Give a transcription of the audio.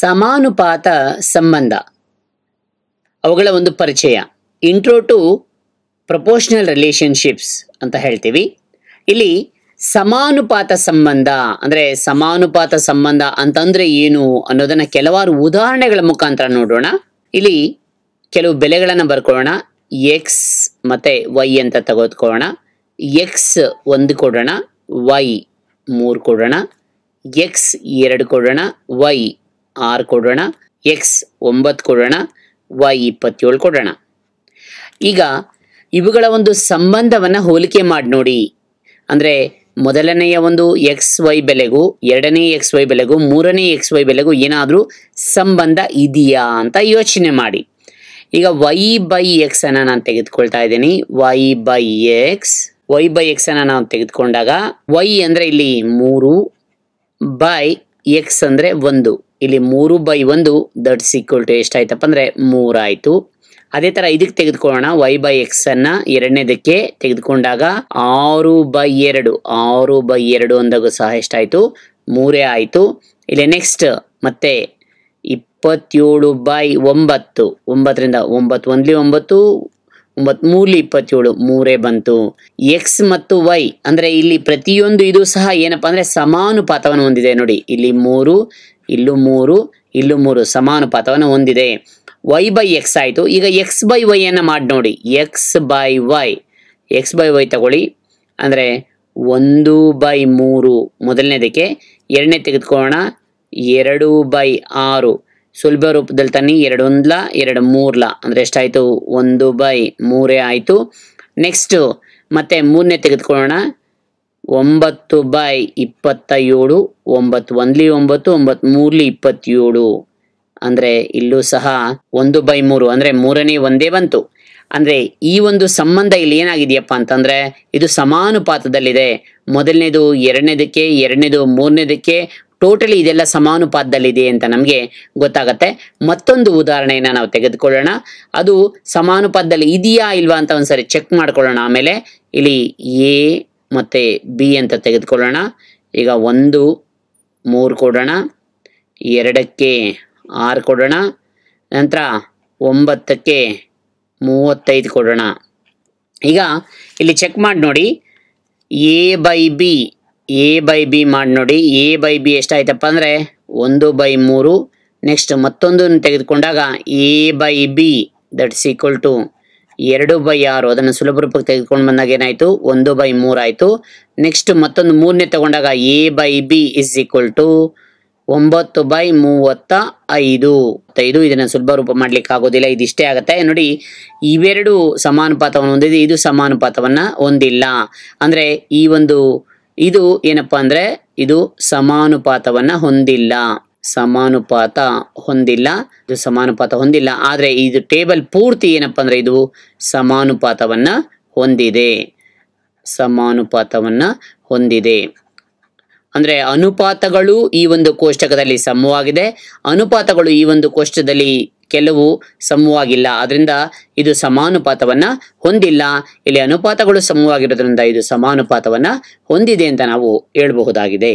ಸಮಾನುಪಾತ ಸಂಬಂಧ ಅವುಗಳ ಒಂದು ಪರಿಚಯ ಇಂಟ್ರೋ ಟು ಪ್ರಪೋರ್ಷನಲ್ ರಿಲೇಷನ್ಶಿಪ್ಸ್ ಅಂತ ಹೇಳ್ತೀವಿ ಇಲ್ಲಿ ಸಮಾನುಪಾತ ಸಂಬಂಧ ಅಂದರೆ ಸಮಾನುಪಾತ ಸಂಬಂಧ ಅಂತಂದರೆ ಏನು ಅನ್ನೋದನ್ನು ಕೆಲವಾರು ಉದಾಹರಣೆಗಳ ಮುಖಾಂತರ ನೋಡೋಣ ಇಲ್ಲಿ ಕೆಲವು ಬೆಲೆಗಳನ್ನು ಬರ್ಕೊಳ್ಳೋಣ ಎಕ್ಸ್ ಮತ್ತು ವೈ ಅಂತ ತೆಗೆದುಕೊಳ್ಳೋಣ ಎಕ್ಸ್ ಒಂದು ಕೊಡೋಣ ವೈ ಮೂರು ಕೊಡೋಣ ಎಕ್ಸ್ ಎರಡು ಕೊಡೋಣ ವೈ ಆರು ಕೊಡೋಣ ಎಕ್ಸ್ ಒಂಬತ್ತು ಕೊಡೋಣ ವೈ ಇಪ್ಪತ್ತೇಳು ಕೊಡೋಣ ಈಗ ಇವುಗಳ ಒಂದು ಸಂಬಂಧವನ್ನು ಹೋಲಿಕೆ ಮಾಡಿ ನೋಡಿ ಅಂದರೆ ಮೊದಲನೆಯ ಒಂದು ಎಕ್ಸ್ ವೈ ಬೆಲೆಗೂ ಎರಡನೇ ಎಕ್ಸ್ ವೈ ಬೆಲೆಗೂ ಮೂರನೇ ಎಕ್ಸ್ ವೈ ಬೆಲೆಗೂ ಏನಾದರೂ ಸಂಬಂಧ ಇದೆಯಾ ಅಂತ ಯೋಚನೆ ಮಾಡಿ ಈಗ ವೈ ಬೈ ಎಕ್ಸ್ ಅನ್ನು ನಾನು ತೆಗೆದುಕೊಳ್ತಾ ಇದ್ದೀನಿ Y by X Y by X ಅನ್ನು ನಾವು ತೆಗೆದುಕೊಂಡಾಗ ವೈ ಅಂದರೆ ಇಲ್ಲಿ ಮೂರು ಬೈ ಎಕ್ಸ್ ಅಂದರೆ ಒಂದು ಇಲ್ಲಿ ಮೂರು ಬೈ ಒಂದು ದಟ್ಸ್ ಈಕ್ವಲ್ ಟು ಎಷ್ಟಾಯ್ತಪ್ಪ ಅಂದರೆ ಮೂರಾಯಿತು ಅದೇ ಥರ ಇದಕ್ಕೆ ತೆಗೆದುಕೊಳ್ಳೋಣ ವೈ ಬೈ ಎಕ್ಸ್ ಎಕ್ಸನ್ನು ಎರಡನೇದಕ್ಕೆ ತೆಗೆದುಕೊಂಡಾಗ ಆರು ಬೈ ಎರಡು ಆರು ಬೈ ಎರಡು ಅಂದಾಗ ಸಹ ಎಷ್ಟಾಯಿತು ಮೂರೇ ಆಯಿತು ಇಲ್ಲಿ ನೆಕ್ಸ್ಟ್ ಮತ್ತೆ ಇಪ್ಪತ್ತೇಳು ಬೈ ಒಂಬತ್ತು ಒಂಬತ್ತರಿಂದ ಒಂಬತ್ತು ಒಂದ್ಲಿ ಒಂಬತ್ತು ಒಂಬತ್ತು ಮೂರ್ಲಿ ಇಪ್ಪತ್ತೇಳು ಮೂರೇ ಬಂತು ಎಕ್ಸ್ ಮತ್ತು ವೈ ಅಂದರೆ ಇಲ್ಲಿ ಪ್ರತಿಯೊಂದು ಇದು ಸಹ ಏನಪ್ಪ ಅಂದರೆ ಸಮಾನುಪಾತವನ್ನು ಹೊಂದಿದೆ ನೋಡಿ ಇಲ್ಲಿ ಮೂರು ಇಲ್ಲೂ ಮೂರು ಇಲ್ಲೂ ಮೂರು ಸಮಾನುಪಾತವನ್ನು ಹೊಂದಿದೆ ವೈ ಬೈ ಎಕ್ಸ್ ಆಯಿತು ಈಗ ಎಕ್ಸ್ ಬೈ ವೈ ಅನ್ನು ಮಾಡಿ ನೋಡಿ X by Y X by Y ತಗೊಳ್ಳಿ ಅಂದರೆ ಒಂದು ಬೈ ಮೂರು ಮೊದಲನೇದಕ್ಕೆ ಎರಡನೇ ತೆಗೆದುಕೊಳ್ಳೋಣ ಎರಡು ಬೈ ಆರು ಸುಲಭ ರೂಪದಲ್ಲಿ ತನ್ನಿ ಒಂದ್ಲ ಎರಡು ಮೂರ್ಲ ಅಂದರೆ ಎಷ್ಟಾಯಿತು ಒಂದು ಬೈ ಮೂರೇ ಆಯಿತು ನೆಕ್ಸ್ಟು ಮತ್ತೆ ಮೂರನೇ ತೆಗೆದುಕೊಳ್ಳೋಣ ಒಂಬತ್ತು ಬೈ ಇಪ್ಪತ್ತ ಏಳು ಒಂಬತ್ತು ಒಂದ್ಲಿ ಒಂಬತ್ತು ಒಂಬತ್ತು ಮೂರ್ಲಿ ಇಪ್ಪತ್ತೇಳು ಅಂದ್ರೆ ಇಲ್ಲೂ ಸಹ ಒಂದು ಬೈ ಮೂರು ಅಂದ್ರೆ ಮೂರನೇ ಒಂದೇ ಬಂತು ಅಂದ್ರೆ ಈ ಒಂದು ಸಂಬಂಧ ಇಲ್ಲಿ ಏನಾಗಿದೆಯಪ್ಪ ಅಂತಂದ್ರೆ ಇದು ಸಮಾನುಪಾತದಲ್ಲಿದೆ ಮೊದಲನೇದು ಎರಡನೇದಕ್ಕೆ ಎರಡನೇದು ಮೂರನೇದಕ್ಕೆ ಟೋಟಲಿ ಇದೆಲ್ಲ ಸಮಾನುಪಾತದಲ್ಲಿದೆ ಅಂತ ನಮಗೆ ಗೊತ್ತಾಗತ್ತೆ ಮತ್ತೊಂದು ಉದಾಹರಣೆಯನ್ನು ನಾವು ತೆಗೆದುಕೊಳ್ಳೋಣ ಅದು ಸಮಾನುಪಾತದಲ್ಲಿ ಇದೆಯಾ ಇಲ್ವಾ ಅಂತ ಒಂದ್ಸರಿ ಚೆಕ್ ಮಾಡ್ಕೊಳ್ಳೋಣ ಆಮೇಲೆ ಇಲ್ಲಿ ಎ ಮತ್ತು ಬಿ ಅಂತ ತೆಗೆದುಕೊಳ್ಳೋಣ ಈಗ ಒಂದು ಮೂರು ಕೊಡೋಣ ಎರಡಕ್ಕೆ ಆರು ಕೊಡೋಣ ನಂತರ ಒಂಬತ್ತಕ್ಕೆ ಮೂವತ್ತೈದು ಕೊಡೋಣ ಈಗ ಇಲ್ಲಿ ಚೆಕ್ ಮಾಡಿ ನೋಡಿ A by B A by B ಮಾಡಿ ನೋಡಿ ಎ ಬೈ ಬಿ ಎಷ್ಟಾಯ್ತಪ್ಪ ಅಂದರೆ ಒಂದು ಬೈ ಮೂರು ನೆಕ್ಸ್ಟ್ ಮತ್ತೊಂದನ್ನು ತೆಗೆದುಕೊಂಡಾಗ A by B that's equal to ಎರಡು ಬೈ ಆರು ಅದನ್ನು ಸುಲಭ ರೂಪಕ್ಕೆ ತೆಗೆದುಕೊಂಡು ಬಂದಾಗ ಏನಾಯಿತು ಒಂದು ಬೈ ಮೂರಾಯಿತು ನೆಕ್ಸ್ಟ್ ಮತ್ತೊಂದು ಮೂರನೇ ತಗೊಂಡಾಗ A by B is equal to ಒಂಬತ್ತು ಬೈ ಮೂವತ್ತ ಐದು ಐದು ಇದನ್ನು ಸುಲಭ ರೂಪ ಮಾಡ್ಲಿಕ್ಕೆ ಆಗೋದಿಲ್ಲ ಇದಿಷ್ಟೇ ಆಗುತ್ತೆ ನೋಡಿ ಇವೆರಡು ಸಮಾನುಪಾತವನ್ನು ಹೊಂದಿದೆ ಇದು ಸಮಾನುಪಾತವನ್ನು ಹೊಂದಿಲ್ಲ ಅಂದರೆ ಈ ಒಂದು ಇದು ಏನಪ್ಪ ಅಂದರೆ ಇದು ಸಮಾನುಪಾತವನ್ನು ಹೊಂದಿಲ್ಲ ಸಮಾನುಪಾತ ಹೊಂದಿಲ್ಲ ಇದು ಸಮಾನುಪಾತ ಹೊಂದಿಲ್ಲ ಆದರೆ ಇದು ಟೇಬಲ್ ಪೂರ್ತಿ ಏನಪ್ಪ ಅಂದ್ರೆ ಇದು ಸಮಾನುಪಾತವನ್ನು ಹೊಂದಿದೆ ಸಮಾನುಪಾತವನ್ನು ಹೊಂದಿದೆ ಅಂದರೆ ಅನುಪಾತಗಳು ಈ ಒಂದು ಕೋಷ್ಟಕದಲ್ಲಿ ಸಮವಾಗಿದೆ ಅನುಪಾತಗಳು ಈ ಒಂದು ಕೋಷ್ಟದಲ್ಲಿ ಕೆಲವು ಸಮವಾಗಿಲ್ಲ ಅದರಿಂದ ಇದು ಸಮಾನುಪಾತವನ್ನು ಹೊಂದಿಲ್ಲ ಇಲ್ಲಿ ಅನುಪಾತಗಳು ಸಮವಾಗಿರೋದ್ರಿಂದ ಇದು ಸಮಾನುಪಾತವನ್ನು ಹೊಂದಿದೆ ಅಂತ ನಾವು ಹೇಳಬಹುದಾಗಿದೆ